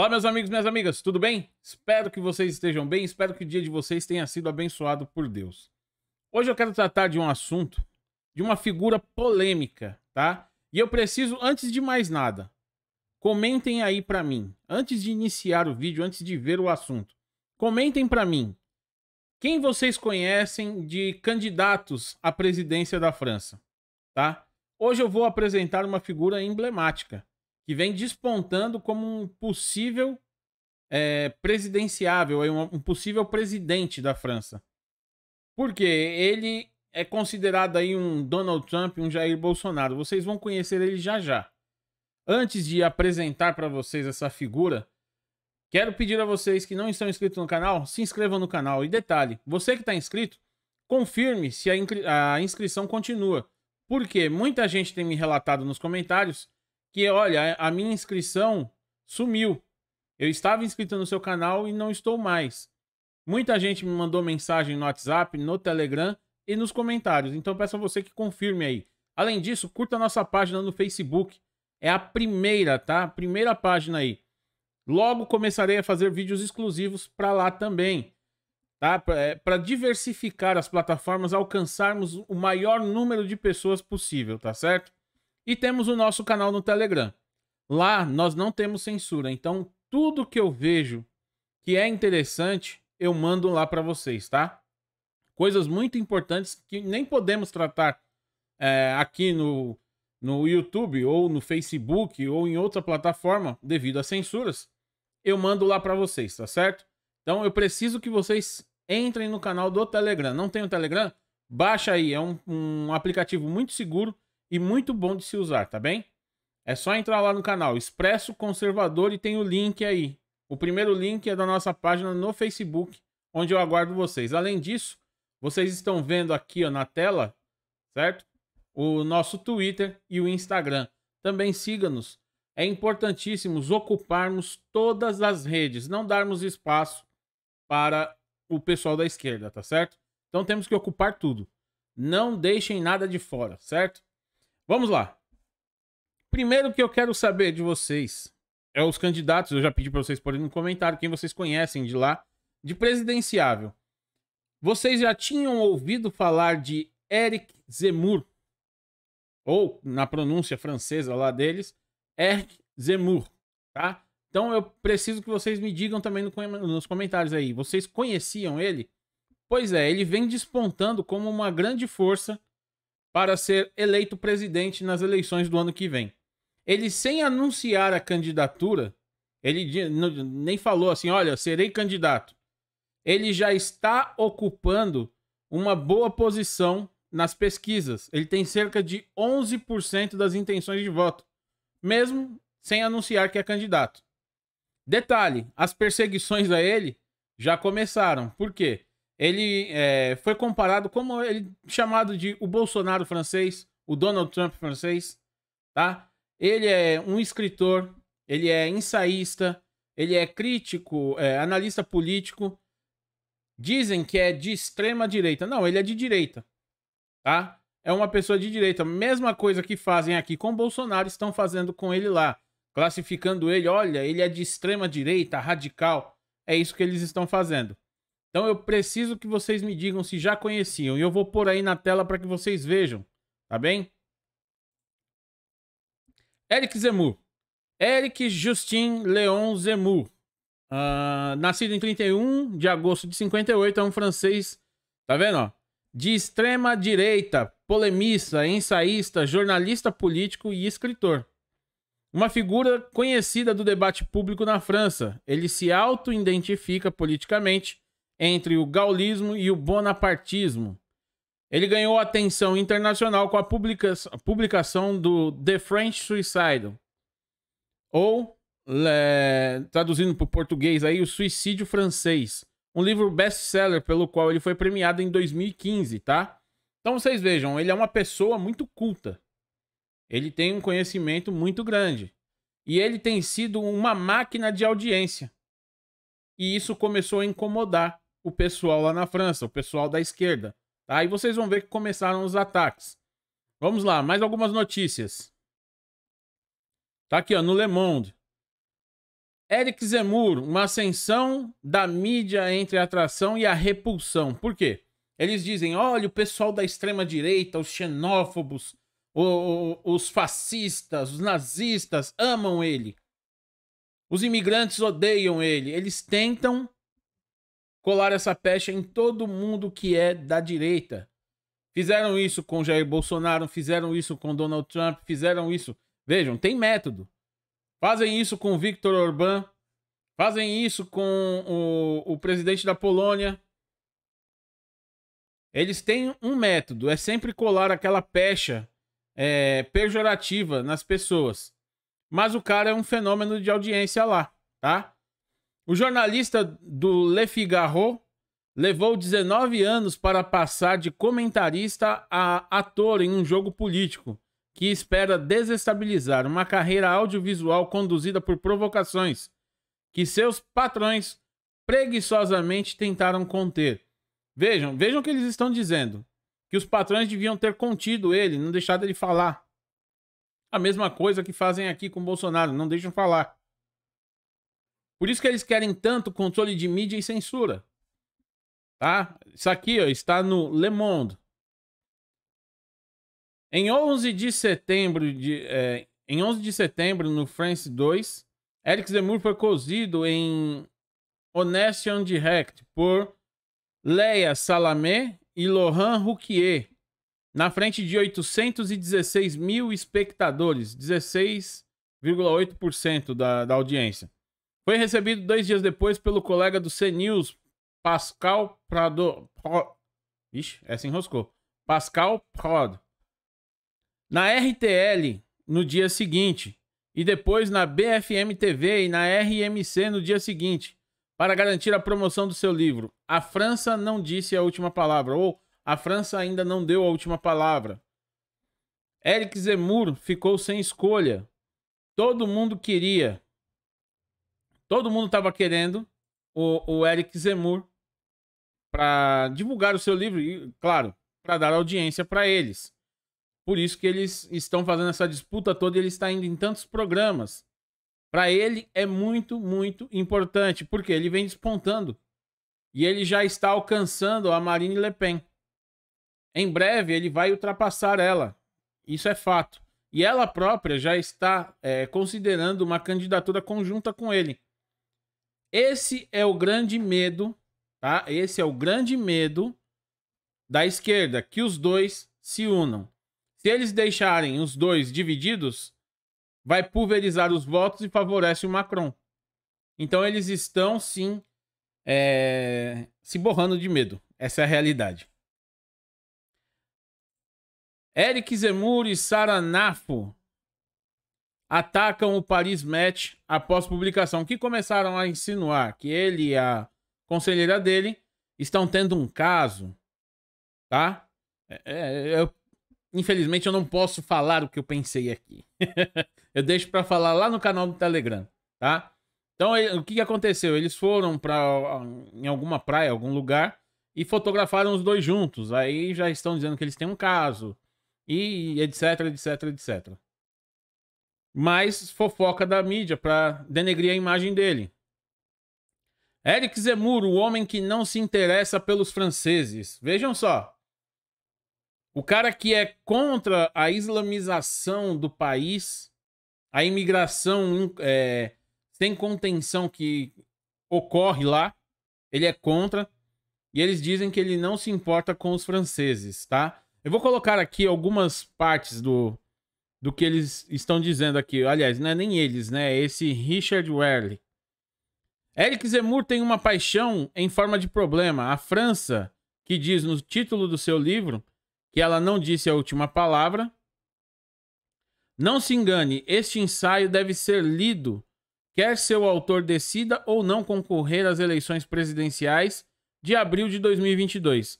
Olá, meus amigos, minhas amigas, tudo bem? Espero que vocês estejam bem, espero que o dia de vocês tenha sido abençoado por Deus. Hoje eu quero tratar de um assunto, de uma figura polêmica, tá? E eu preciso, antes de mais nada, comentem aí para mim, antes de iniciar o vídeo, antes de ver o assunto, comentem para mim quem vocês conhecem de candidatos à presidência da França, tá? Hoje eu vou apresentar uma figura emblemática que vem despontando como um possível é, presidenciável, um possível presidente da França. Porque ele é considerado aí um Donald Trump, um Jair Bolsonaro. Vocês vão conhecer ele já já. Antes de apresentar para vocês essa figura, quero pedir a vocês que não estão inscritos no canal, se inscrevam no canal. E detalhe, você que está inscrito, confirme se a, a inscrição continua. Porque muita gente tem me relatado nos comentários que, olha, a minha inscrição sumiu. Eu estava inscrito no seu canal e não estou mais. Muita gente me mandou mensagem no WhatsApp, no Telegram e nos comentários. Então peço a você que confirme aí. Além disso, curta a nossa página no Facebook. É a primeira, tá? A primeira página aí. Logo começarei a fazer vídeos exclusivos para lá também, tá? Para é, diversificar as plataformas, alcançarmos o maior número de pessoas possível, tá certo? E temos o nosso canal no Telegram. Lá nós não temos censura, então tudo que eu vejo que é interessante, eu mando lá para vocês, tá? Coisas muito importantes que nem podemos tratar é, aqui no, no YouTube ou no Facebook ou em outra plataforma devido a censuras, eu mando lá para vocês, tá certo? Então eu preciso que vocês entrem no canal do Telegram. Não tem o Telegram? Baixa aí, é um, um aplicativo muito seguro e muito bom de se usar, tá bem? É só entrar lá no canal Expresso Conservador e tem o link aí. O primeiro link é da nossa página no Facebook, onde eu aguardo vocês. Além disso, vocês estão vendo aqui ó, na tela, certo? O nosso Twitter e o Instagram. Também siga-nos. É importantíssimo ocuparmos todas as redes, não darmos espaço para o pessoal da esquerda, tá certo? Então temos que ocupar tudo. Não deixem nada de fora, certo? Vamos lá. Primeiro que eu quero saber de vocês é os candidatos. Eu já pedi para vocês porem no comentário quem vocês conhecem de lá, de presidenciável. Vocês já tinham ouvido falar de Eric Zemmour? Ou, na pronúncia francesa lá deles, Eric Zemmour, tá? Então eu preciso que vocês me digam também no, nos comentários aí. Vocês conheciam ele? Pois é, ele vem despontando como uma grande força para ser eleito presidente nas eleições do ano que vem. Ele, sem anunciar a candidatura, ele nem falou assim: olha, serei candidato. Ele já está ocupando uma boa posição nas pesquisas. Ele tem cerca de 11% das intenções de voto, mesmo sem anunciar que é candidato. Detalhe: as perseguições a ele já começaram. Por quê? Ele é, foi comparado como ele chamado de o Bolsonaro francês, o Donald Trump francês, tá? Ele é um escritor, ele é ensaísta, ele é crítico, é, analista político. Dizem que é de extrema direita. Não, ele é de direita, tá? É uma pessoa de direita. Mesma coisa que fazem aqui com Bolsonaro, estão fazendo com ele lá. Classificando ele, olha, ele é de extrema direita, radical. É isso que eles estão fazendo. Então eu preciso que vocês me digam se já conheciam. E eu vou pôr aí na tela para que vocês vejam, tá bem? Eric Zemu. Eric Justin Leon Zemu. Uh, ah, nascido em 31 de agosto de 58, é um francês, tá vendo? Ó? De extrema direita, polemista, ensaísta, jornalista político e escritor. Uma figura conhecida do debate público na França. Ele se auto-identifica politicamente entre o gaulismo e o bonapartismo. Ele ganhou atenção internacional com a publica publicação do The French Suicide, ou, traduzindo para o português aí, O Suicídio Francês, um livro best-seller pelo qual ele foi premiado em 2015, tá? Então vocês vejam, ele é uma pessoa muito culta. Ele tem um conhecimento muito grande. E ele tem sido uma máquina de audiência. E isso começou a incomodar o pessoal lá na França, o pessoal da esquerda. Aí tá? vocês vão ver que começaram os ataques. Vamos lá, mais algumas notícias. Tá aqui, ó, no Le Monde. Eric Zemmour, uma ascensão da mídia entre a atração e a repulsão. Por quê? Eles dizem, olha, o pessoal da extrema-direita, os xenófobos, o, os fascistas, os nazistas amam ele. Os imigrantes odeiam ele. Eles tentam colar essa pecha em todo mundo que é da direita. Fizeram isso com Jair Bolsonaro, fizeram isso com Donald Trump, fizeram isso. Vejam, tem método. Fazem isso com Viktor Orbán, fazem isso com o, o presidente da Polônia. Eles têm um método, é sempre colar aquela pecha é, pejorativa nas pessoas. Mas o cara é um fenômeno de audiência lá, tá? O jornalista do Le Figaro levou 19 anos para passar de comentarista a ator em um jogo político que espera desestabilizar uma carreira audiovisual conduzida por provocações que seus patrões preguiçosamente tentaram conter. Vejam, vejam o que eles estão dizendo, que os patrões deviam ter contido ele, não deixado ele falar. A mesma coisa que fazem aqui com Bolsonaro, não deixam falar. Por isso que eles querem tanto controle de mídia e censura. Tá? Isso aqui ó, está no Le Monde. Em 11 de setembro, de, é, em 11 de setembro no France 2, Eric Zemmour foi cozido em Honest Direct por Leia Salamé e Laurent Rouquier, na frente de 816 mil espectadores, 16,8% da, da audiência. Foi recebido dois dias depois pelo colega do CNews, Pascal Prado. Ixi, essa enroscou. Pascal Prado. Na RTL, no dia seguinte. E depois na BFM TV e na RMC no dia seguinte. Para garantir a promoção do seu livro. A França não disse a última palavra. Ou a França ainda não deu a última palavra. Eric Zemmour ficou sem escolha. Todo mundo queria. Todo mundo estava querendo o, o Eric Zemmour para divulgar o seu livro e, claro, para dar audiência para eles. Por isso que eles estão fazendo essa disputa toda e ele está indo em tantos programas. Para ele é muito, muito importante, porque ele vem despontando. E ele já está alcançando a Marine Le Pen. Em breve ele vai ultrapassar ela. Isso é fato. E ela própria já está é, considerando uma candidatura conjunta com ele. Esse é o grande medo, tá? Esse é o grande medo da esquerda, que os dois se unam. Se eles deixarem os dois divididos, vai pulverizar os votos e favorece o Macron. Então eles estão sim é... se borrando de medo. Essa é a realidade. Eric Zemur e Saranafo atacam o Paris Match após publicação, que começaram a insinuar que ele e a conselheira dele estão tendo um caso, tá? É, é eu, infelizmente eu não posso falar o que eu pensei aqui. eu deixo para falar lá no canal do Telegram, tá? Então ele, o que, que aconteceu? Eles foram para em alguma praia, algum lugar e fotografaram os dois juntos. Aí já estão dizendo que eles têm um caso e etc, etc, etc mais fofoca da mídia para denegrir a imagem dele. Eric Zemmour, o homem que não se interessa pelos franceses. Vejam só. O cara que é contra a islamização do país, a imigração é, sem contenção que ocorre lá, ele é contra. E eles dizem que ele não se importa com os franceses, tá? Eu vou colocar aqui algumas partes do, do que eles estão dizendo aqui. Aliás, não é nem eles, né? É esse Richard Werley. Eric Zemmour tem uma paixão em forma de problema. A França, que diz no título do seu livro que ela não disse a última palavra. Não se engane, este ensaio deve ser lido, quer seu autor decida ou não concorrer às eleições presidenciais de abril de 2022.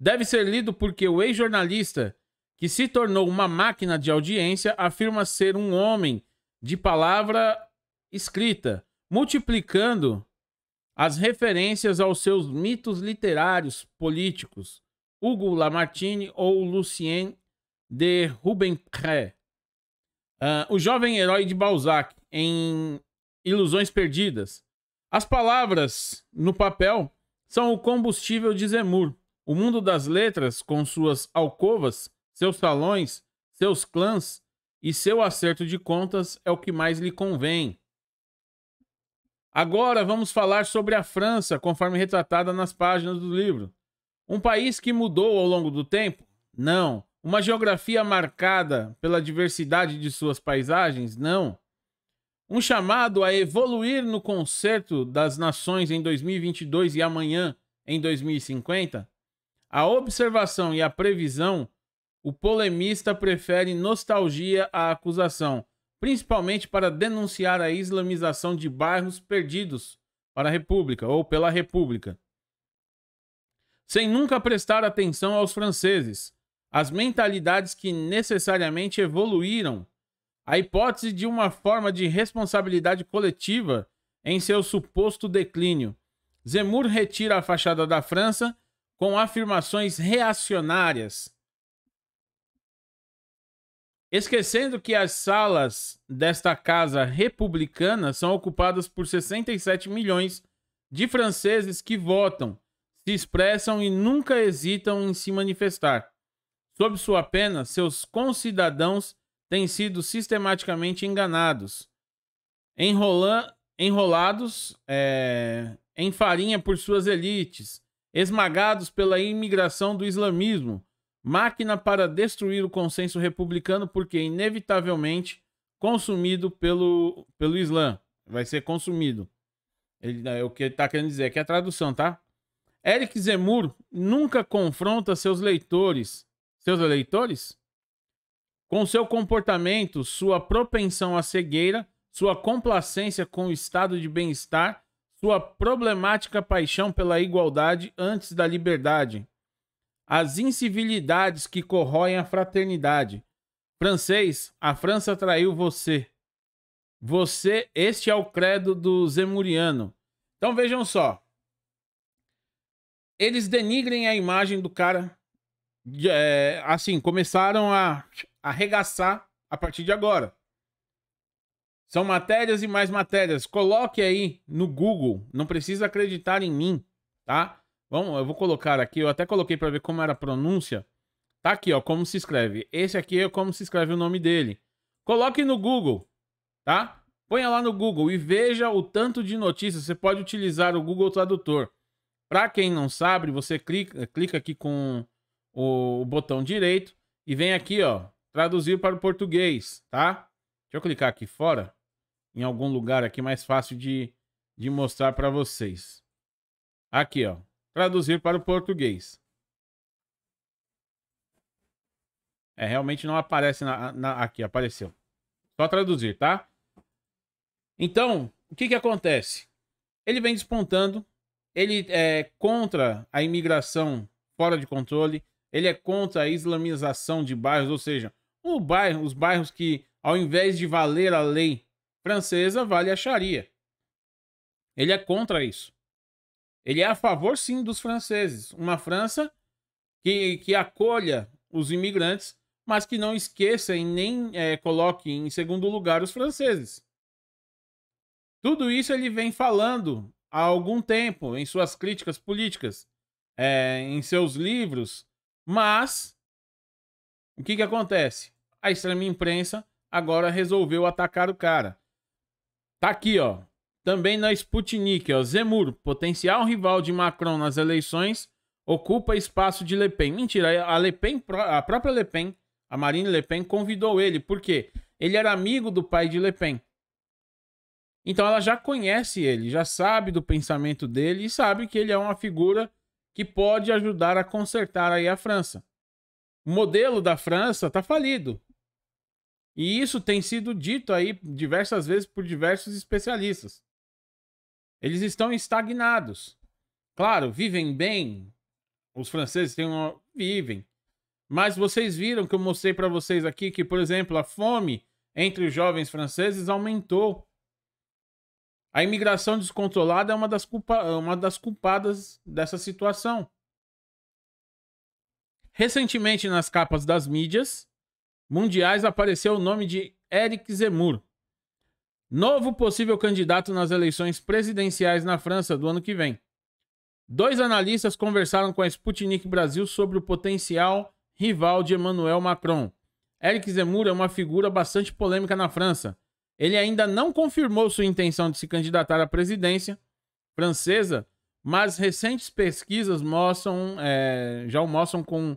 Deve ser lido porque o ex-jornalista que se tornou uma máquina de audiência, afirma ser um homem de palavra escrita, multiplicando as referências aos seus mitos literários políticos, Hugo Lamartine ou Lucien de Rubempré. Uh, o jovem herói de Balzac, em Ilusões Perdidas. As palavras no papel são o combustível de Zemur. O mundo das letras, com suas alcovas, seus salões, seus clãs e seu acerto de contas é o que mais lhe convém. Agora vamos falar sobre a França, conforme retratada nas páginas do livro. Um país que mudou ao longo do tempo? Não. Uma geografia marcada pela diversidade de suas paisagens? Não. Um chamado a evoluir no concerto das nações em 2022 e amanhã em 2050? A observação e a previsão o polemista prefere nostalgia à acusação, principalmente para denunciar a islamização de bairros perdidos para a República ou pela República. Sem nunca prestar atenção aos franceses, as mentalidades que necessariamente evoluíram, a hipótese de uma forma de responsabilidade coletiva em seu suposto declínio. Zemmour retira a fachada da França com afirmações reacionárias Esquecendo que as salas desta casa republicana são ocupadas por 67 milhões de franceses que votam, se expressam e nunca hesitam em se manifestar. Sob sua pena, seus concidadãos têm sido sistematicamente enganados, enrolados é, em farinha por suas elites, esmagados pela imigração do islamismo, máquina para destruir o consenso republicano, porque inevitavelmente consumido pelo, pelo Islã. Vai ser consumido. Ele, é o que ele está querendo dizer, que é a tradução, tá? Eric Zemmour nunca confronta seus leitores, seus eleitores, com seu comportamento, sua propensão à cegueira, sua complacência com o estado de bem-estar, sua problemática paixão pela igualdade antes da liberdade as incivilidades que corroem a fraternidade. Francês, a França traiu você. Você, este é o credo do Zemuriano. Então vejam só. Eles denigrem a imagem do cara. É, assim, começaram a arregaçar a partir de agora. São matérias e mais matérias. Coloque aí no Google. Não precisa acreditar em mim, tá? Vamos, eu vou colocar aqui, eu até coloquei para ver como era a pronúncia. Tá aqui, ó, como se escreve. Esse aqui é como se escreve o nome dele. Coloque no Google, tá? Ponha lá no Google e veja o tanto de notícias. Você pode utilizar o Google Tradutor. Para quem não sabe, você clica, clica aqui com o botão direito e vem aqui, ó, traduzir para o português, tá? Deixa eu clicar aqui fora, em algum lugar aqui mais fácil de, de mostrar para vocês. Aqui, ó, traduzir para o português. É, realmente não aparece na, na, aqui, apareceu. Só traduzir, tá? Então, o que que acontece? Ele vem despontando, ele é contra a imigração fora de controle, ele é contra a islamização de bairros, ou seja, o bairro, os bairros que, ao invés de valer a lei francesa, vale a Sharia. Ele é contra isso. Ele é a favor, sim, dos franceses. Uma França que, que acolha os imigrantes, mas que não esqueça e nem é, coloque em segundo lugar os franceses. Tudo isso ele vem falando há algum tempo em suas críticas políticas, é, em seus livros, mas o que, que acontece? A extrema imprensa agora resolveu atacar o cara. Tá aqui, ó. Também na Sputnik, ó, Zemur, potencial rival de Macron nas eleições, ocupa espaço de Le Pen. Mentira, a Le Pen, a própria Le Pen, a Marine Le Pen convidou ele, porque ele era amigo do pai de Le Pen. Então ela já conhece ele, já sabe do pensamento dele e sabe que ele é uma figura que pode ajudar a consertar aí a França. O modelo da França está falido. E isso tem sido dito aí diversas vezes por diversos especialistas. Eles estão estagnados. Claro, vivem bem. Os franceses têm uma... vivem. Mas vocês viram que eu mostrei para vocês aqui que, por exemplo, a fome entre os jovens franceses aumentou. A imigração descontrolada é uma das, culpa... uma das culpadas dessa situação. Recentemente, nas capas das mídias mundiais, apareceu o nome de Eric Zemmour, Novo possível candidato nas eleições presidenciais na França do ano que vem. Dois analistas conversaram com a Sputnik Brasil sobre o potencial rival de Emmanuel Macron. Eric Zemmour é uma figura bastante polêmica na França. Ele ainda não confirmou sua intenção de se candidatar à presidência francesa, mas recentes pesquisas mostram, é, já o mostram com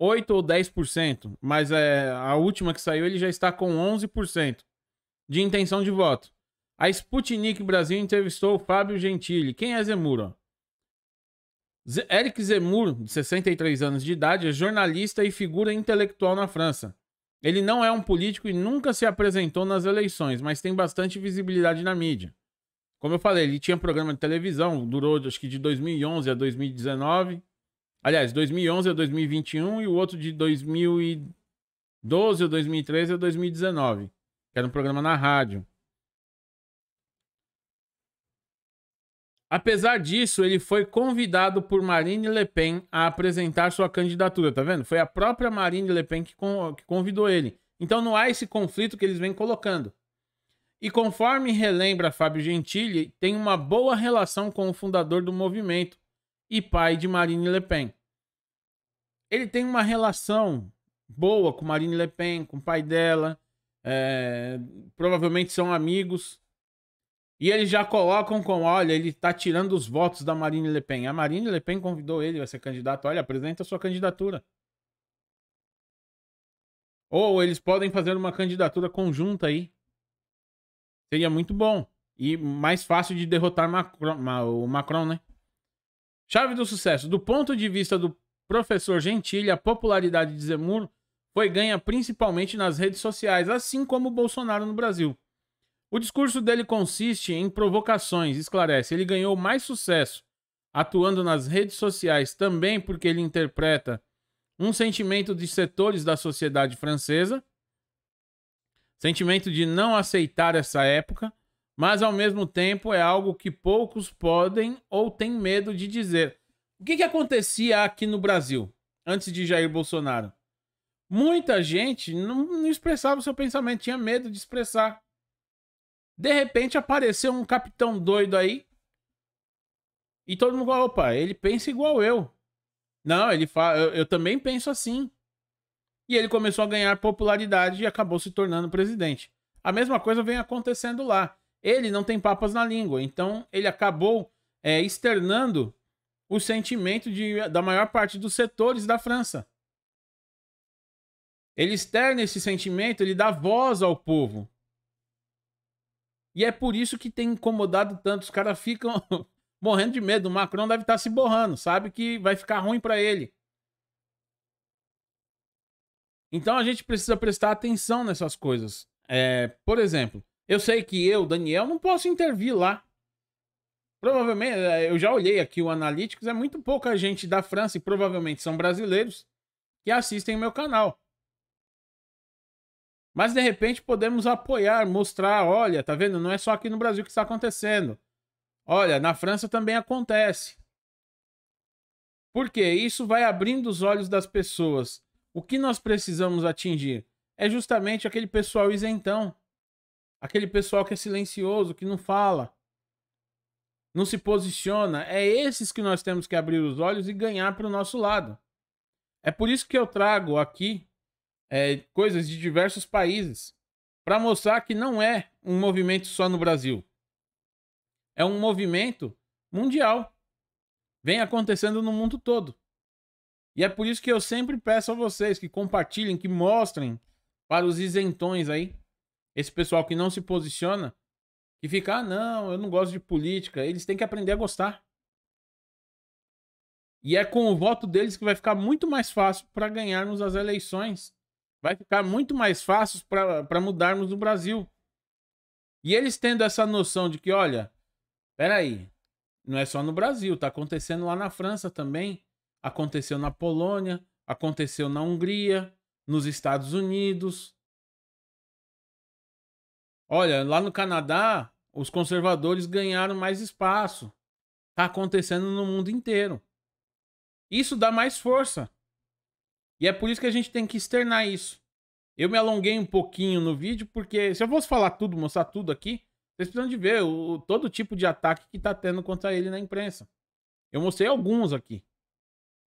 8 ou 10%, mas é, a última que saiu ele já está com 11% de intenção de voto. A Sputnik Brasil entrevistou o Fábio Gentili. Quem é Zemuro? Z Eric Zemmour, de 63 anos de idade, é jornalista e figura intelectual na França. Ele não é um político e nunca se apresentou nas eleições, mas tem bastante visibilidade na mídia. Como eu falei, ele tinha programa de televisão, durou acho que de 2011 a 2019. Aliás, 2011 a 2021 e o outro de 2012 ou 2013 a 2019 era um programa na rádio. Apesar disso, ele foi convidado por Marine Le Pen a apresentar sua candidatura, tá vendo? Foi a própria Marine Le Pen que, con que convidou ele. Então não há esse conflito que eles vêm colocando. E conforme relembra Fábio Gentili, tem uma boa relação com o fundador do movimento e pai de Marine Le Pen. Ele tem uma relação boa com Marine Le Pen, com o pai dela. É, provavelmente são amigos. E eles já colocam com, olha, ele tá tirando os votos da Marine Le Pen. A Marine Le Pen convidou ele, a ser candidato. Olha, apresenta sua candidatura. Ou eles podem fazer uma candidatura conjunta aí. Seria muito bom. E mais fácil de derrotar Macron, o Macron, né? Chave do sucesso. Do ponto de vista do professor Gentili, a popularidade de Zemmour foi ganha principalmente nas redes sociais, assim como Bolsonaro no Brasil. O discurso dele consiste em provocações, esclarece. Ele ganhou mais sucesso atuando nas redes sociais também porque ele interpreta um sentimento de setores da sociedade francesa, sentimento de não aceitar essa época, mas ao mesmo tempo é algo que poucos podem ou têm medo de dizer. O que, que acontecia aqui no Brasil antes de Jair Bolsonaro? Muita gente não, não expressava o seu pensamento, tinha medo de expressar. De repente apareceu um capitão doido aí. E todo mundo opa, ele pensa igual eu. Não, ele fala, eu, eu também penso assim. E ele começou a ganhar popularidade e acabou se tornando presidente. A mesma coisa vem acontecendo lá. Ele não tem papas na língua, então ele acabou é, externando o sentimento de, da maior parte dos setores da França. Ele externa esse sentimento, ele dá voz ao povo. E é por isso que tem incomodado tanto. Os caras ficam morrendo de medo. O Macron deve estar tá se borrando, sabe que vai ficar ruim para ele. Então a gente precisa prestar atenção nessas coisas. É, por exemplo, eu sei que eu, Daniel, não posso intervir lá. Provavelmente, é, eu já olhei aqui o Analytics, é muito pouca gente da França e provavelmente são brasileiros que assistem o meu canal. Mas de repente podemos apoiar, mostrar, olha, tá vendo? Não é só aqui no Brasil que está acontecendo. Olha, na França também acontece. Por quê? Isso vai abrindo os olhos das pessoas. O que nós precisamos atingir é justamente aquele pessoal isentão. Aquele pessoal que é silencioso, que não fala, não se posiciona. É esses que nós temos que abrir os olhos e ganhar para o nosso lado. É por isso que eu trago aqui é, coisas de diversos países para mostrar que não é um movimento só no Brasil. É um movimento mundial. Vem acontecendo no mundo todo. E é por isso que eu sempre peço a vocês que compartilhem, que mostrem para os isentões aí, esse pessoal que não se posiciona, que fica, ah, não, eu não gosto de política. Eles têm que aprender a gostar. E é com o voto deles que vai ficar muito mais fácil para ganharmos as eleições vai ficar muito mais fácil para mudarmos no Brasil. E eles tendo essa noção de que, olha, peraí, não é só no Brasil, tá acontecendo lá na França também, aconteceu na Polônia, aconteceu na Hungria, nos Estados Unidos. Olha, lá no Canadá, os conservadores ganharam mais espaço. Tá acontecendo no mundo inteiro. Isso dá mais força. E é por isso que a gente tem que externar isso. Eu me alonguei um pouquinho no vídeo, porque se eu fosse falar tudo, mostrar tudo aqui, vocês precisam de ver o, todo tipo de ataque que tá tendo contra ele na imprensa. Eu mostrei alguns aqui.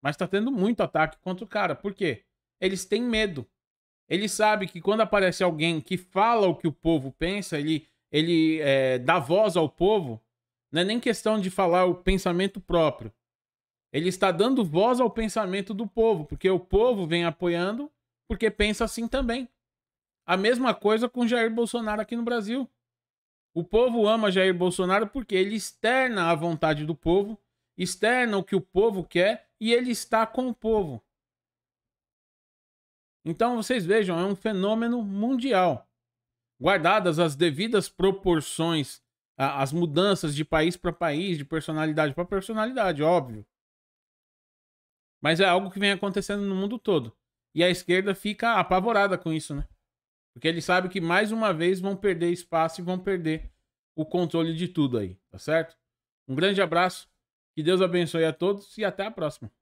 Mas tá tendo muito ataque contra o cara. Por quê? Eles têm medo. Ele sabe que quando aparece alguém que fala o que o povo pensa, ele, ele é, dá voz ao povo, não é nem questão de falar o pensamento próprio. Ele está dando voz ao pensamento do povo, porque o povo vem apoiando, porque pensa assim também. A mesma coisa com Jair Bolsonaro aqui no Brasil. O povo ama Jair Bolsonaro porque ele externa a vontade do povo, externa o que o povo quer e ele está com o povo. Então vocês vejam, é um fenômeno mundial. Guardadas as devidas proporções, as mudanças de país para país, de personalidade para personalidade, óbvio. Mas é algo que vem acontecendo no mundo todo. E a esquerda fica apavorada com isso, né? Porque ele sabe que mais uma vez vão perder espaço e vão perder o controle de tudo aí, tá certo? Um grande abraço, que Deus abençoe a todos e até a próxima.